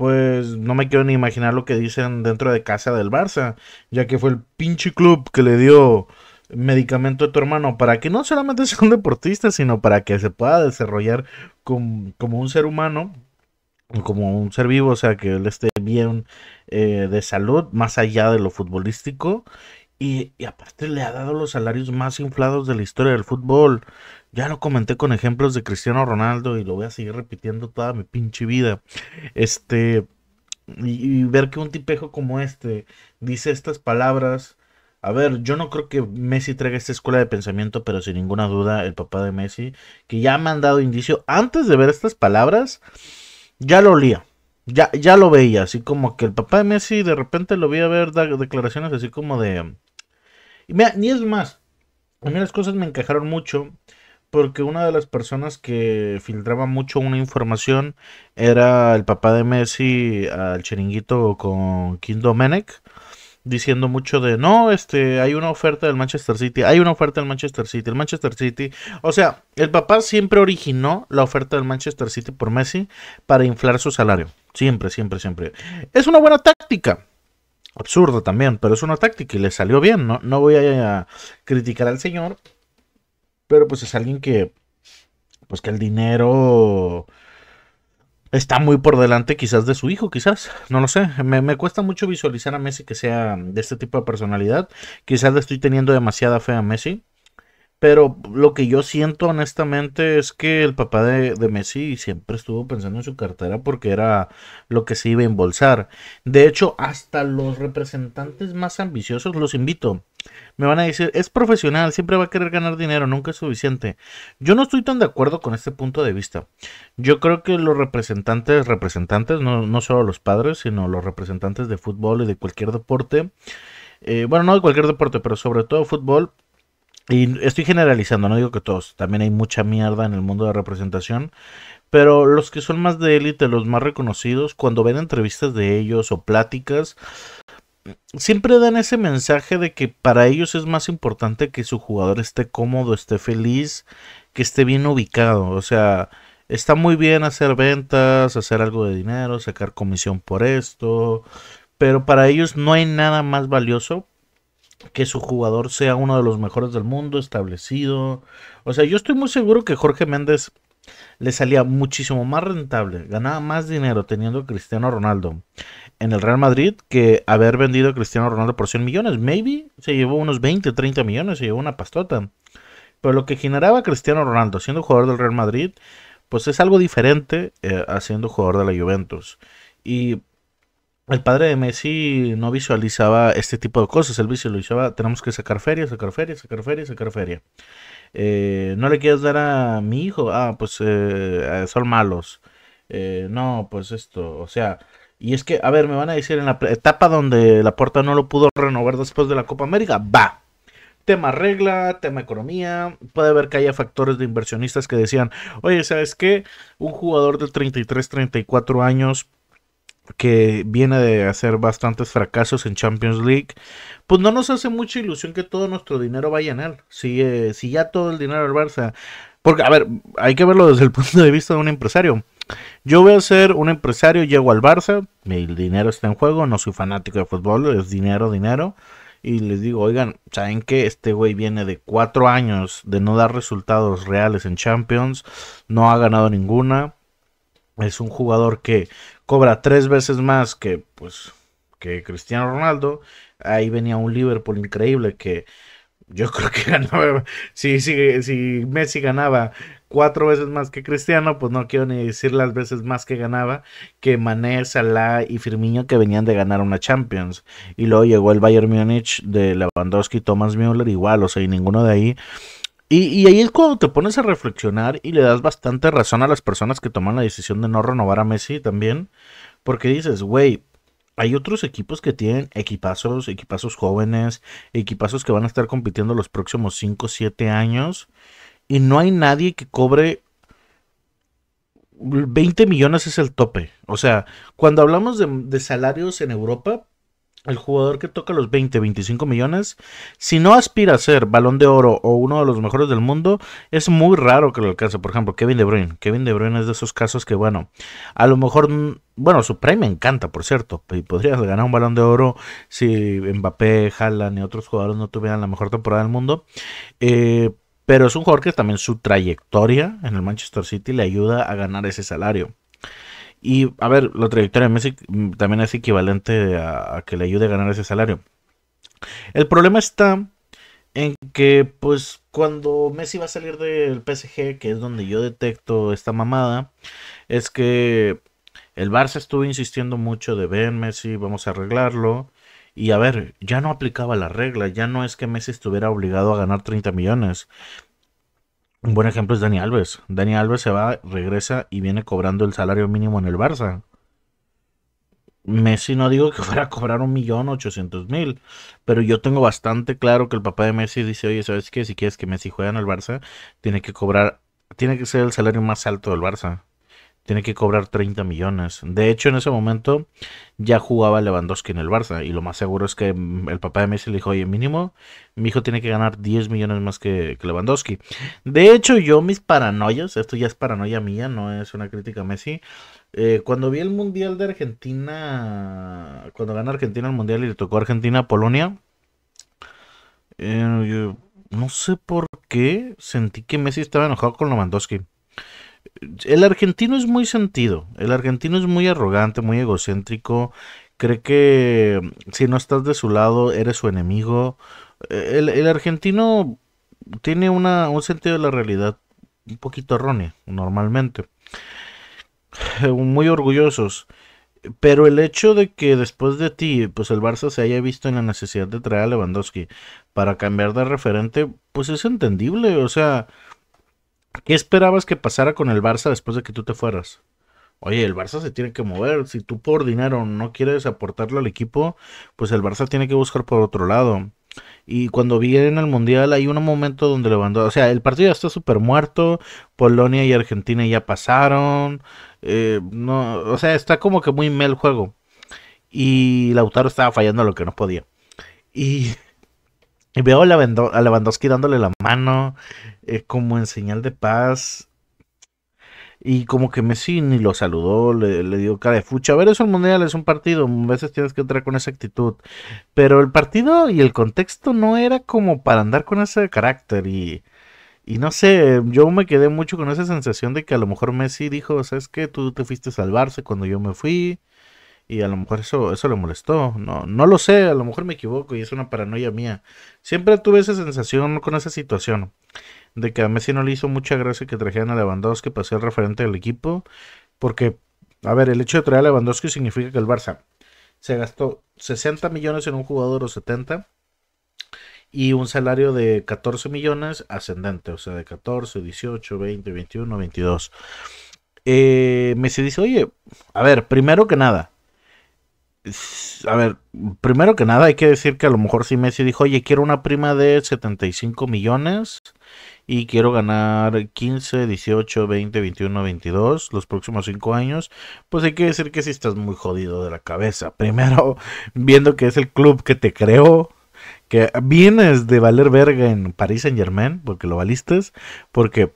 pues no me quiero ni imaginar lo que dicen dentro de casa del Barça, ya que fue el pinche club que le dio medicamento a tu hermano para que no solamente sea un deportista, sino para que se pueda desarrollar como, un ser humano, como un ser vivo, o sea, que él esté bien eh, de salud, más allá de lo futbolístico. Y, y, aparte le ha dado los salarios más inflados de la historia del fútbol. Ya lo comenté con ejemplos de Cristiano Ronaldo y lo voy a seguir repitiendo toda mi pinche vida. Este, y, ver que un tipejo como este dice estas palabras. A ver, yo no creo que Messi traiga esta escuela de pensamiento, pero sin ninguna duda el papá de Messi, que ya me han dado indicio, antes de ver estas palabras, ya lo olía, ya, ya lo veía, así como que el papá de Messi de repente lo vi a ver declaraciones así como de... Y, mira, ni es más, a mí las cosas me encajaron mucho porque una de las personas que filtraba mucho una información era el papá de Messi al chiringuito con King Domenech diciendo mucho de no, este, hay una oferta del Manchester City, hay una oferta del Manchester City, el Manchester City. O sea, el papá siempre originó la oferta del Manchester City por Messi para inflar su salario. Siempre, siempre, siempre. Es una buena táctica. Absurda también, pero es una táctica y le salió bien. No, no voy a criticar al señor pero pues es alguien que, pues que el dinero está muy por delante quizás de su hijo, quizás, no lo sé, me, me, cuesta mucho visualizar a Messi que sea de este tipo de personalidad, quizás le estoy teniendo demasiada fe a Messi, pero lo que yo siento honestamente es que el papá de, Messi siempre estuvo pensando en su cartera porque era lo que se iba a embolsar. De hecho, hasta los representantes más ambiciosos los invito. Me van a decir, es profesional, siempre va a querer ganar dinero, nunca es suficiente. Yo no estoy tan de acuerdo con este punto de vista. Yo creo que los representantes, representantes, no, solo los padres, sino los representantes de fútbol y de cualquier deporte, eh, bueno, no de cualquier deporte, pero sobre todo fútbol, y estoy generalizando, no digo que todos, también hay mucha mierda en el mundo de representación, pero los que son más de élite, los más reconocidos, cuando ven entrevistas de ellos o pláticas, siempre dan ese mensaje de que para ellos es más importante que su jugador esté cómodo, esté feliz, que esté bien ubicado, o sea, está muy bien hacer ventas, hacer algo de dinero, sacar comisión por esto, pero para ellos no hay nada más valioso que su jugador sea uno de los mejores del mundo, establecido. O sea, yo estoy muy seguro que Jorge Méndez le salía muchísimo más rentable, ganaba más dinero teniendo a Cristiano Ronaldo en el Real Madrid que haber vendido a Cristiano Ronaldo por 100 millones. Maybe se llevó unos 20, 30 millones, se llevó una pastota. Pero lo que generaba Cristiano Ronaldo siendo jugador del Real Madrid, pues es algo diferente haciendo eh, siendo jugador de la Juventus. Y el padre de Messi no visualizaba este tipo de cosas. el Él visualizaba, tenemos que sacar feria, sacar feria, sacar feria, sacar feria. Eh, no le quieres dar a mi hijo, ah, pues eh, eh, son malos. no, pues esto, o sea, y es que, a ver, me van a decir en la etapa donde la puerta no lo pudo renovar después de la Copa América, va. Tema regla, tema economía, puede haber que haya factores de inversionistas que decían, oye, ¿sabes qué? Un jugador de 33, 34 años que viene de hacer bastantes fracasos en Champions League, pues no nos hace mucha ilusión que todo nuestro dinero vaya en él. Si, ya todo el dinero al Barça, porque a ver, hay que verlo desde el punto de vista de un empresario. Yo voy a ser un empresario, llego al Barça, el dinero está en juego, no soy fanático de fútbol, es dinero, dinero. Y les digo, oigan, ¿saben que Este güey viene de cuatro años de no dar resultados reales en Champions, no ha ganado ninguna. Es un jugador que cobra tres veces más que, pues, que Cristiano Ronaldo. Ahí venía un Liverpool increíble que yo creo que ganaba. Si, si, si Messi ganaba cuatro veces más que Cristiano, pues no quiero ni decir las veces más que ganaba que Mané, Salah y Firmino que venían de ganar una Champions. Y luego llegó el Bayern munich de Lewandowski, Thomas Müller, igual, o sea, y ninguno de ahí y, ahí es cuando te pones a reflexionar y le das bastante razón a las personas que toman la decisión de no renovar a Messi también. Porque dices, güey, hay otros equipos que tienen equipazos, equipazos jóvenes, equipazos que van a estar compitiendo los próximos 5, 7 años. Y no hay nadie que cobre 20 millones es el tope. O sea, cuando hablamos de salarios en Europa, el jugador que toca los 20, 25 millones, si no aspira a ser balón de oro o uno de los mejores del mundo, es muy raro que lo alcance. Por ejemplo, Kevin De Bruyne. Kevin De Bruyne es de esos casos que, bueno, a lo mejor, mm, bueno, su prime me encanta, por cierto. Y podría ganar un balón de oro si Mbappé, Haaland y otros jugadores no tuvieran la mejor temporada del mundo. Eh, pero es un jugador que también su trayectoria en el Manchester City le ayuda a ganar ese salario. Y a ver, la trayectoria de Messi mm, también es equivalente a, que le ayude a ganar ese salario. El problema está en que pues cuando Messi va a salir del PSG, que es donde yo detecto esta mamada, es que el Barça estuvo insistiendo mucho de ven Messi, vamos a arreglarlo. Y a ver, ya no aplicaba la regla, ya no es que Messi estuviera obligado a ganar 30 millones. Un buen ejemplo es Dani Alves. Dani Alves se va, regresa y viene cobrando el salario mínimo en el Barça. Messi no digo que fuera a cobrar un millón ochocientos mil, pero yo tengo bastante claro que el papá de Messi dice, oye, ¿sabes que Si quieres que Messi juegue en el Barça, tiene que cobrar, tiene que ser el salario más alto del Barça tiene que cobrar 30 millones. De hecho, en ese momento ya jugaba Lewandowski en el Barça y lo más seguro es que mm, el papá de Messi le dijo, oye, mínimo, mi hijo tiene que ganar 10 millones más que, Lewandowski. De hecho, yo mis paranoias, esto ya es paranoia mía, no es una crítica a Messi. Eh, cuando vi el Mundial de Argentina, cuando gana Argentina el Mundial y le tocó Argentina a Polonia, eh, no sé por qué sentí que Messi estaba enojado con Lewandowski el argentino es muy sentido, el argentino es muy arrogante, muy egocéntrico, cree que mm, si no estás de su lado eres su enemigo. Eh, el, argentino tiene un sentido de la realidad un poquito erróneo, normalmente. Eh, muy orgullosos. Pero el hecho de que después de ti, pues el Barça se haya visto en la necesidad de traer a Lewandowski para cambiar de referente, pues es entendible. O sea, ¿Qué esperabas que pasara con el Barça después de que tú te fueras? Oye, el Barça se tiene que mover. Si tú por dinero no quieres aportarlo al equipo, pues el Barça tiene que buscar por otro lado. Y cuando vienen al Mundial hay un momento donde levantó, o sea, el partido ya está súper muerto, Polonia y Argentina ya pasaron, eh, no, o sea, está como que muy mal el juego. Y Lautaro estaba fallando lo que no podía. Y Y veo a, Lewandowski dándole la mano eh, como en señal de paz. Y como que Messi ni lo saludó, le, le dio cara de fucha. A ver, eso el mundial, es un partido. A veces tienes que entrar con esa actitud. Pero el partido y el contexto no era como para andar con ese carácter. Y, y no sé, yo me quedé mucho con esa sensación de que a lo mejor Messi dijo, ¿sabes qué? Tú te fuiste a salvarse cuando yo me fui. Y a lo mejor eso, eso le molestó. No, no lo sé, a lo mejor me equivoco y es una paranoia mía. Siempre tuve esa sensación con esa situación. De que a Messi no le hizo mucha gracia que trajeran a Lewandowski para ser referente del equipo. Porque, a ver, el hecho de traer a Lewandowski significa que el Barça se gastó 60 millones en un jugador o 70 y un salario de 14 millones ascendente, o sea, de 14, 18, 20, 21, 22. Eh, Messi dice, oye, a ver, primero que nada, a ver, primero que nada hay que decir que a lo mejor si Messi dijo, oye, quiero una prima de 75 millones y quiero ganar 15, 18, 20, 21, 22 los próximos 5 años, pues hay que decir que si estás muy jodido de la cabeza. Primero, viendo que es el club que te creó, que vienes de valer verga en París Saint Germain, porque lo valiste, porque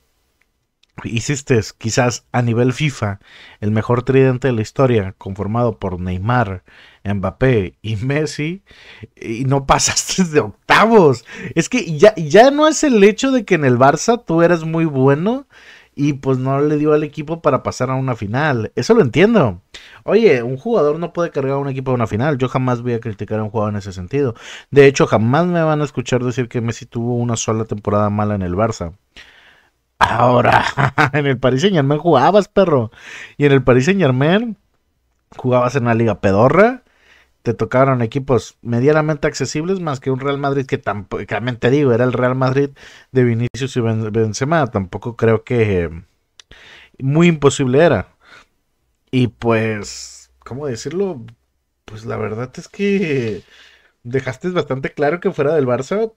hiciste quizás a nivel FIFA el mejor tridente de la historia, conformado por Neymar, Mbappé y Messi, y no pasaste de octavos. Es que ya, ya no es el hecho de que en el Barça tú eras muy bueno y pues no le dio al equipo para pasar a una final. Eso lo entiendo. Oye, un jugador no puede cargar a un equipo a una final. Yo jamás voy a criticar a un jugador en ese sentido. De hecho, jamás me van a escuchar decir que Messi tuvo una sola temporada mala en el Barça. Ahora, en el Paris Saint Germain jugabas, perro. Y en el Paris Saint Germain jugabas en la liga pedorra. Te tocaron equipos medianamente accesibles, más que un Real Madrid que tampoco, también te digo, era el Real Madrid de Vinicius y Benzema. Tampoco creo que muy imposible era. Y pues, ¿cómo decirlo? Pues la verdad es que dejaste bastante claro que fuera del Barça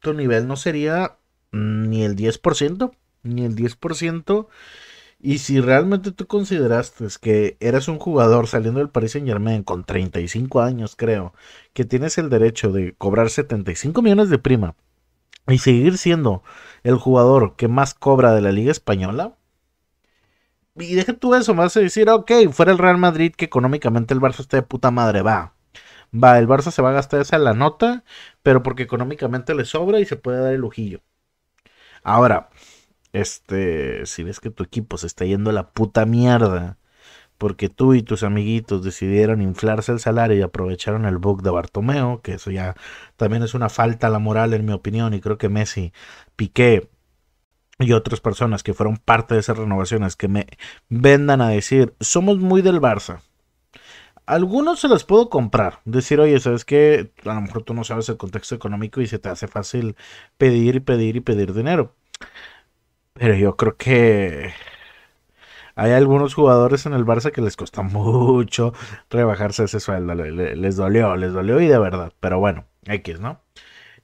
tu nivel no sería ni el 10%, ni el 10%. Y si realmente tú consideraste que eres un jugador saliendo del Paris Saint Germain con 35 años, creo, que tienes el derecho de cobrar 75 millones de prima y seguir siendo el jugador que más cobra de la Liga Española. Y deje tú eso, más vas a decir, ok, fuera el Real Madrid que económicamente el Barça está de puta madre, va. Va, el Barça se va a gastar esa la nota, pero porque económicamente le sobra y se puede dar el ojillo Ahora, este, si ves que tu equipo se está yendo a la puta mierda, porque tú y tus amiguitos decidieron inflarse el salario y aprovecharon el bug de Bartomeo, que eso ya también es una falta a la moral en mi opinión, y creo que Messi, Piqué y otras personas que fueron parte de esas renovaciones que me vendan a decir, somos muy del Barça, algunos se los puedo comprar. Decir, oye, sabes que a lo mejor tú no sabes el contexto económico y se te hace fácil pedir y pedir y pedir dinero. Pero yo creo que hay algunos jugadores en el Barça que les cuesta mucho rebajarse ese sueldo. Les dolió, les dolió y de verdad. Pero bueno, X, ¿no?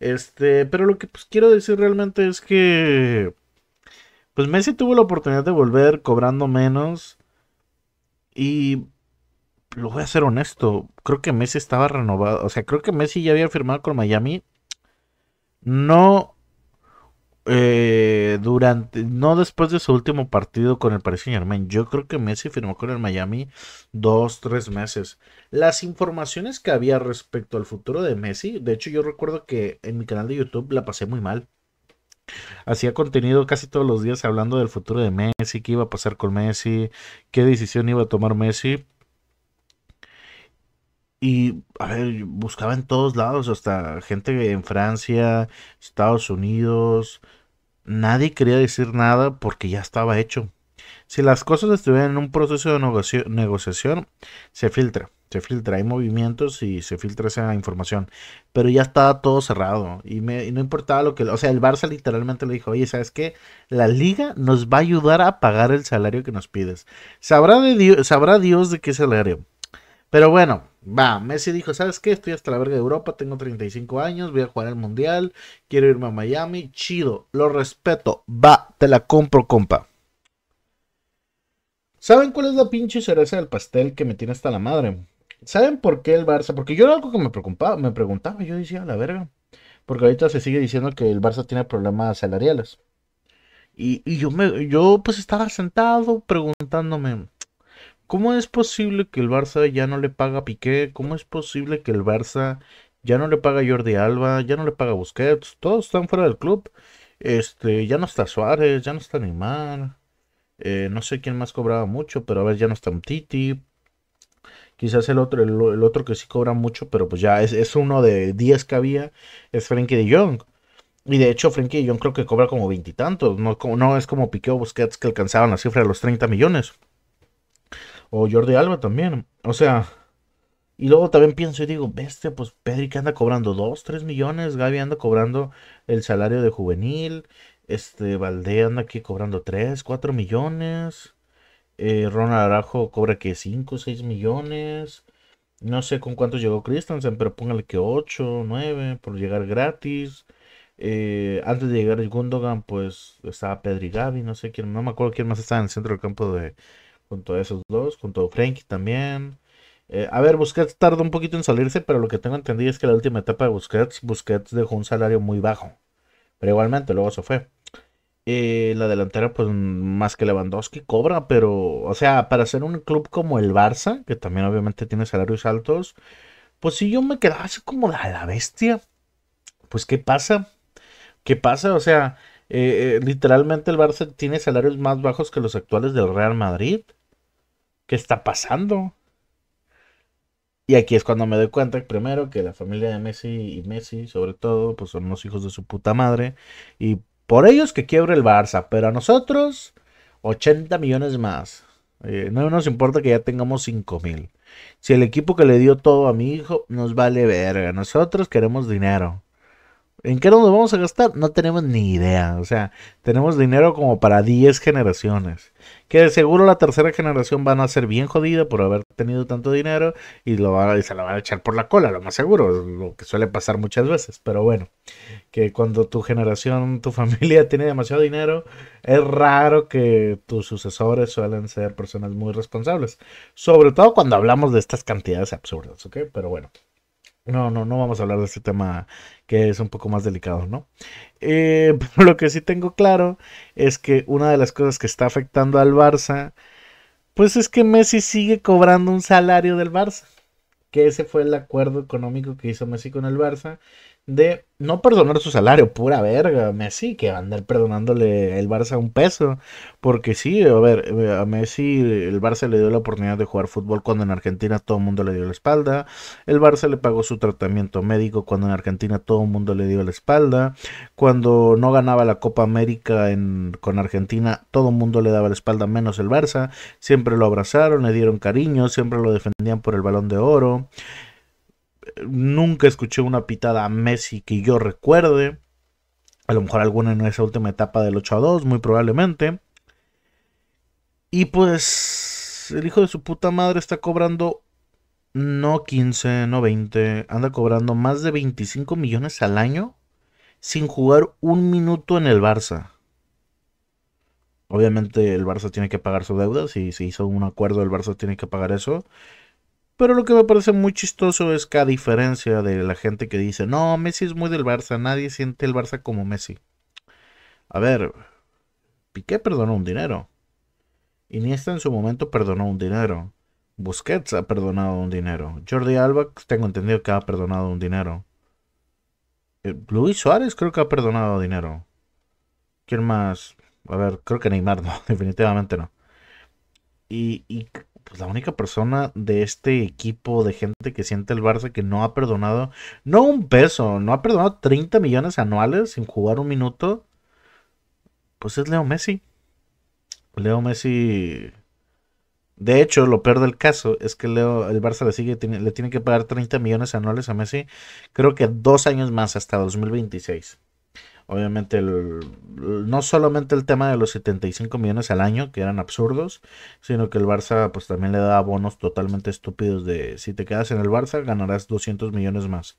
Este, pero lo que pues, quiero decir realmente es que. Pues Messi tuvo la oportunidad de volver cobrando menos. Y lo voy a ser honesto, creo que Messi estaba renovado, o sea, creo que Messi ya había firmado con Miami. No eh, durante, no después de su último partido con el Paris Saint Germain. Yo creo que Messi firmó con el Miami dos, tres meses. Las informaciones que había respecto al futuro de Messi, de hecho, yo recuerdo que en mi canal de YouTube la pasé muy mal. Hacía contenido casi todos los días hablando del futuro de Messi, qué iba a pasar con Messi, qué decisión iba a tomar Messi, y, a ver, buscaba en todos lados, hasta gente en Francia, Estados Unidos. Nadie quería decir nada porque ya estaba hecho. Si las cosas estuvieran en un proceso de negociación, se filtra, se filtra, hay movimientos y se filtra esa información. Pero ya estaba todo cerrado y, no importaba lo que... O sea, el Barça literalmente le dijo, oye, ¿sabes qué? La liga nos va a ayudar a pagar el salario que nos pides. Sabrá, de sabrá Dios de qué salario pero bueno, va, Messi dijo, ¿sabes qué? Estoy hasta la verga de Europa, tengo 35 años, voy a jugar al Mundial, quiero irme a Miami, chido, lo respeto, va, te la compro, compa. ¿Saben cuál es la pinche cereza del pastel que me tiene hasta la madre? ¿Saben por qué el Barça? Porque yo era algo que me preocupaba, me preguntaba, yo decía, la verga. Porque ahorita se sigue diciendo que el Barça tiene problemas salariales. Y, y yo me, yo pues estaba sentado preguntándome, ¿Cómo es posible que el Barça ya no le paga a Piqué? ¿Cómo es posible que el Barça ya no le paga a Jordi Alba? ¿Ya no le paga a Busquets? Todos están fuera del club. Este, ya no está Suárez, ya no está Neymar. Eh, no sé quién más cobraba mucho, pero a ver, ya no está un Quizás el otro, el, otro que sí cobra mucho, pero pues ya es, uno de 10 que había, es Frenkie de Jong. Y de hecho, Frenkie de Jong creo que cobra como veintitantos. No, no es como Piqué o Busquets que alcanzaban la cifra de los 30 millones. O Jordi Alba también. O sea, y luego también pienso y digo, bestia, pues Pedri que anda cobrando 2, 3 millones, Gaby anda cobrando el salario de juvenil, este Valdé anda aquí cobrando 3, 4 millones, eh, Ronald Arajo cobra que 5, 6 millones, no sé con cuánto llegó Christensen, pero póngale que 8, 9, por llegar gratis. Eh, antes de llegar el Gundogan, pues estaba Pedri Gaby, no sé quién, no me acuerdo quién más estaba en el centro del campo de, ...con todos esos dos, junto todo Frankie también. Eh, a ver, Busquets tardó un poquito en salirse, pero lo que tengo entendido es que la última etapa de Busquets, Busquets dejó un salario muy bajo. Pero igualmente, luego se fue. la delantera, pues más que Lewandowski, cobra, pero, o sea, para ser un club como el Barça, que también obviamente tiene salarios altos, pues si yo me quedaba así como la, la bestia, pues ¿qué pasa? ¿Qué pasa? O sea, eh, eh, literalmente el Barça tiene salarios más bajos que los actuales del Real Madrid. ¿Qué está pasando? Y aquí es cuando me doy cuenta, primero, que la familia de Messi y Messi, sobre todo, pues son los hijos de su puta madre. Y por ellos que quiebre el Barça, pero a nosotros, 80 millones más. Eh, no nos importa que ya tengamos 5 mil. Si el equipo que le dio todo a mi hijo nos vale verga, nosotros queremos dinero. ¿En qué nos vamos a gastar? No tenemos ni idea. O sea, tenemos dinero como para 10 generaciones. Que seguro la tercera generación van a ser bien jodida por haber tenido tanto dinero y, lo y se la van a echar por la cola, lo más seguro. Lo que suele pasar muchas veces. Pero bueno, que cuando tu generación, tu familia tiene demasiado dinero, es raro que tus sucesores suelen ser personas muy responsables. Sobre todo cuando hablamos de estas cantidades absurdas, ¿ok? Pero bueno. No, no, no vamos a hablar de este tema que es un poco más delicado, ¿no? Eh, lo que sí tengo claro es que una de las cosas que está afectando al Barça, pues es que Messi sigue cobrando un salario del Barça. Que ese fue el acuerdo económico que hizo Messi con el Barça de no perdonar su salario, pura verga, Messi, que va a andar perdonándole el Barça un peso, porque sí, a ver, eh, a Messi el Barça le dio la oportunidad de jugar fútbol cuando en Argentina todo el mundo le dio la espalda, el Barça le pagó su tratamiento médico cuando en Argentina todo el mundo le dio la espalda, cuando no ganaba la Copa América con Argentina todo el mundo le daba la espalda menos el Barça, siempre lo abrazaron, le dieron cariño, siempre lo defendían por el balón de oro nunca escuché una pitada a Messi que yo recuerde. A lo mejor alguna en esa última etapa del 8 a 2, muy probablemente. Y pues el hijo de su puta madre está cobrando no 15, no 20, anda cobrando más de 25 millones al año sin jugar un minuto en el Barça. Obviamente el Barça tiene que pagar su deuda, si se hizo un acuerdo el Barça tiene que pagar eso. Pero lo que me parece muy chistoso es que a diferencia de la gente que dice, no, Messi es muy del Barça, nadie siente el Barça como Messi. A ver, Piqué perdonó un dinero. Iniesta en su momento perdonó un dinero. Busquets ha perdonado un dinero. Jordi Alba, tengo entendido que ha perdonado un dinero. Eh, Luis Suárez creo que ha perdonado dinero. ¿Quién más? A ver, creo que Neymar no, definitivamente no. Y, y pues, la única persona de este equipo de gente que siente el Barça que no ha perdonado, no un peso, no ha perdonado 30 millones anuales sin jugar un minuto, pues es Leo Messi. Leo Messi. De hecho, lo peor del caso es que Leo, el Barça le sigue, le tiene que pagar 30 millones anuales a Messi, creo que dos años más, hasta 2026. Obviamente, el, no solamente el tema de los 75 millones al año, que eran absurdos, sino que el Barça pues también le da bonos totalmente estúpidos de si te quedas en el Barça ganarás 200 millones más.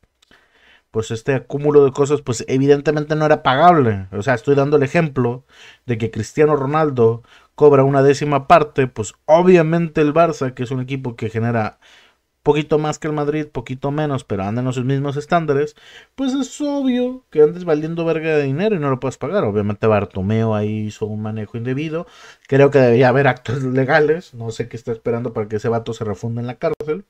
Pues este acúmulo de cosas pues evidentemente no era pagable. O sea, estoy dando el ejemplo de que Cristiano Ronaldo cobra una décima parte, pues obviamente el Barça, que es un equipo que genera poquito más que el Madrid, poquito menos, pero andan en sus mismos estándares, pues es obvio que andes valiendo verga de dinero y no lo puedes pagar. Obviamente Bartomeo ahí hizo un manejo indebido. Creo que debería haber actos legales. No sé qué está esperando para que ese vato se refunda en la cárcel.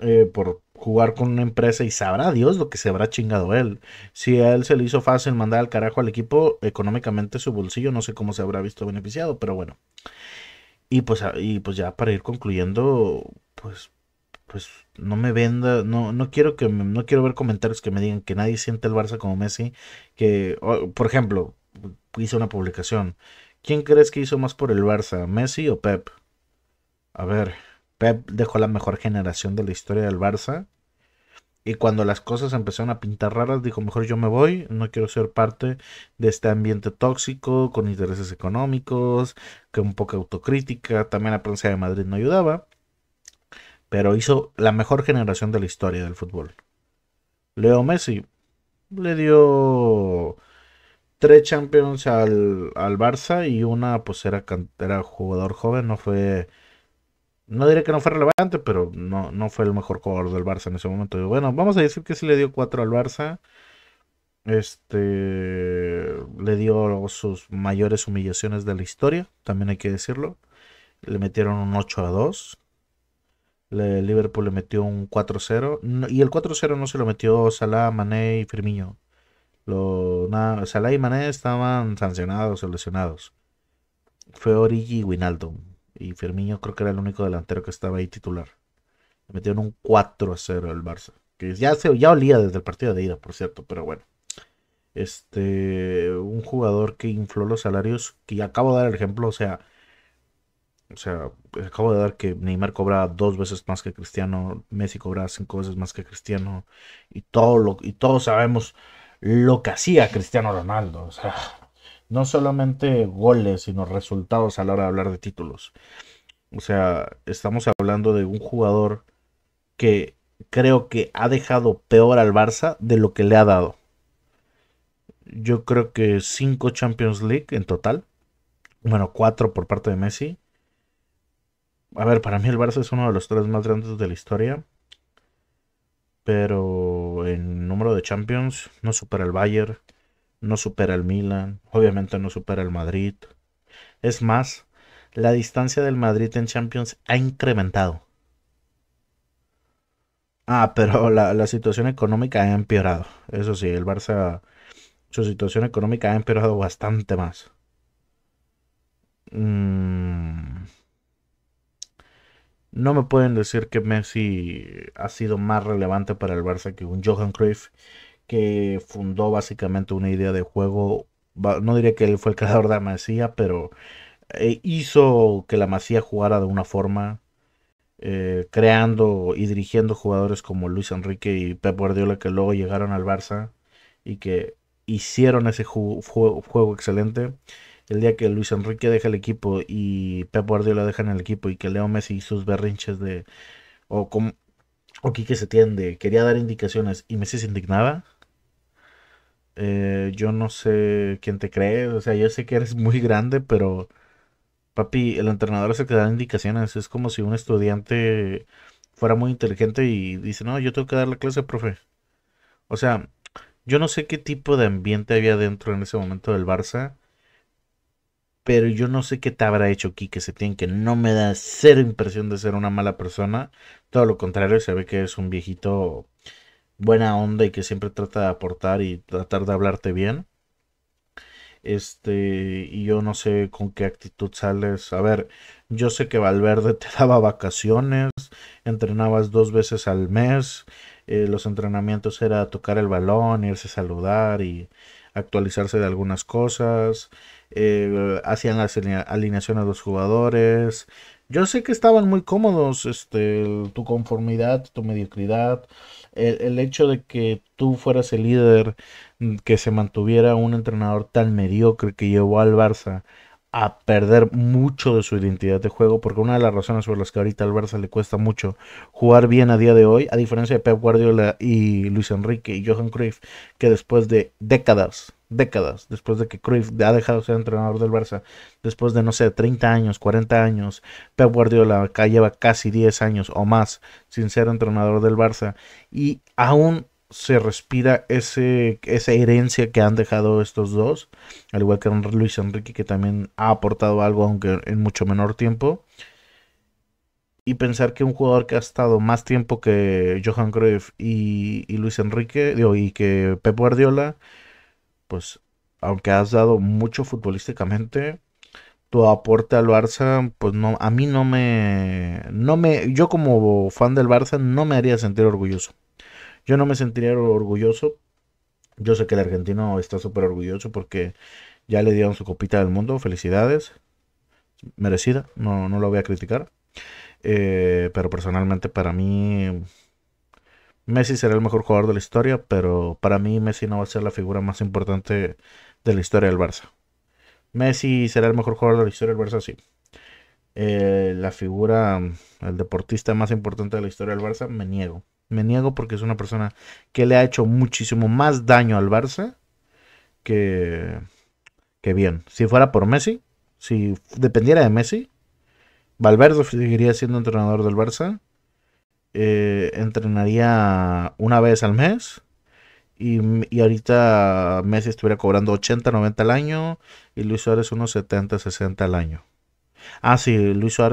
Eh, por jugar con una empresa y sabrá Dios lo que se habrá chingado él. Si a él se le hizo fácil mandar al carajo al equipo, económicamente su bolsillo no sé cómo se habrá visto beneficiado, pero bueno. Y pues, ah, y pues ya para ir concluyendo, pues, pues no me venda, no, no quiero que no quiero ver comentarios que me digan que nadie siente el Barça como Messi, que por ejemplo, hice una publicación. ¿Quién crees que hizo más por el Barça, Messi o Pep? A ver, Pep dejó la mejor generación de la historia del Barça y cuando las cosas empezaron a pintar raras, dijo, mejor yo me voy, no quiero ser parte de este ambiente tóxico, con intereses económicos, que un poco autocrítica, también la prensa de Madrid no ayudaba, pero hizo la mejor generación de la historia del fútbol. Leo Messi le dio tres Champions al, al Barça y una pues era, era jugador joven, no fue no diré que no fue relevante, pero no, fue el mejor jugador del Barça en ese momento. bueno, vamos a decir que sí le dio 4 al Barça. Este le dio sus mayores humillaciones de la historia, también hay que decirlo. Le metieron un 8 a 2. Liverpool le metió un 4-0. y el 4-0 no se lo metió Salah, Mané y Firmino. Lo, Salah y Mané estaban sancionados o lesionados. Fue Origi y Winaldum y Firmino creo que era el único delantero que estaba ahí titular. Le metieron un 4 a 0 el Barça. Que ya, se, ya olía desde el partido de ida, por cierto, pero bueno. Este, un jugador que infló los salarios, que acabo de dar el ejemplo, o sea, o sea, pues acabo de dar que Neymar cobra dos veces más que Cristiano, Messi cobra cinco veces más que Cristiano, y todo lo, y todos sabemos lo que hacía Cristiano Ronaldo. O sea, no solamente goles, sino resultados a la hora de hablar de títulos. O sea, estamos hablando de un jugador que creo que ha dejado peor al Barça de lo que le ha dado. Yo creo que cinco Champions League en total. Bueno, cuatro por parte de Messi. A ver, para mí el Barça es uno de los tres más grandes de la historia. Pero en número de Champions no supera el Bayern no supera el Milan, obviamente no supera el Madrid. Es más, la distancia del Madrid en Champions ha incrementado. Ah, pero la, situación económica ha empeorado. Eso sí, el Barça, su situación económica ha empeorado bastante más. Mm. No me pueden decir que Messi ha sido más relevante para el Barça que un Johan Cruyff que fundó básicamente una idea de juego. No diré que él fue el creador de la masía, pero eh, hizo que la masía jugara de una forma, eh, creando y dirigiendo jugadores como Luis Enrique y Pep Guardiola que luego llegaron al Barça y que hicieron ese juego excelente. El día que Luis Enrique deja el equipo y Pep Guardiola deja en el equipo y que Leo Messi y sus berrinches de... o, con o se tiende, quería dar indicaciones y Messi se indignaba eh, yo no sé quién te cree, o sea, yo sé que eres muy grande, pero papi, el entrenador se el que da indicaciones, es como si un estudiante fuera muy inteligente y dice, no, yo tengo que dar la clase, profe. O sea, yo no sé qué tipo de ambiente había dentro en ese momento del Barça, pero yo no sé qué te habrá hecho se tiene que no me da cero impresión de ser una mala persona, todo lo contrario, se ve que es un viejito buena onda y que siempre trata de aportar y tratar de hablarte bien. Este, y yo no sé con qué actitud sales. A ver, yo sé que Valverde te daba vacaciones, entrenabas dos veces al mes, eh, los entrenamientos era tocar el balón, irse a saludar y actualizarse de algunas cosas, eh, hacían las alineaciones de los jugadores. Yo sé que estaban muy cómodos, este, tu conformidad, tu mediocridad, el, el, hecho de que tú fueras el líder, mm, que se mantuviera un entrenador tan mediocre que llevó al Barça a perder mucho de su identidad de juego, porque una de las razones por las que ahorita al Barça le cuesta mucho jugar bien a día de hoy, a diferencia de Pep Guardiola y Luis Enrique y Johan Cruyff, que después de décadas, décadas, después de que Cruyff ha dejado de ser entrenador del Barça, después de no sé, 30 años, 40 años, Pep Guardiola acá lleva casi 10 años o más sin ser entrenador del Barça, y aún se respira ese, esa herencia que han dejado estos dos, al igual que Luis Enrique, que también ha aportado algo, aunque en mucho menor tiempo. Y pensar que un jugador que ha estado más tiempo que Johan Cruyff y, Luis Enrique, y que Pep Guardiola, pues aunque has dado mucho futbolísticamente, tu aporte al Barça, pues no, a mí no me, no me, yo como fan del Barça no me haría sentir orgulloso. Yo no me sentiría orgulloso. Yo sé que el argentino está súper orgulloso porque ya le dieron su copita del mundo. Felicidades. Merecida. No, no lo voy a criticar. Eh, pero personalmente para mí Messi será el mejor jugador de la historia, pero para mí Messi no va a ser la figura más importante de la historia del Barça. Messi será el mejor jugador de la historia del Barça, sí. Eh, la figura, el deportista más importante de la historia del Barça, me niego. Me niego porque es una persona que le ha hecho muchísimo más daño al Barça que, bien. Si fuera por Messi, si dependiera de Messi, Valverde seguiría siendo entrenador del Barça. Eh, entrenaría una vez al mes. Y, y, ahorita Messi estuviera cobrando 80, 90 al año y Luis Suárez unos 70, 60 al año. Ah, sí, Luis Suárez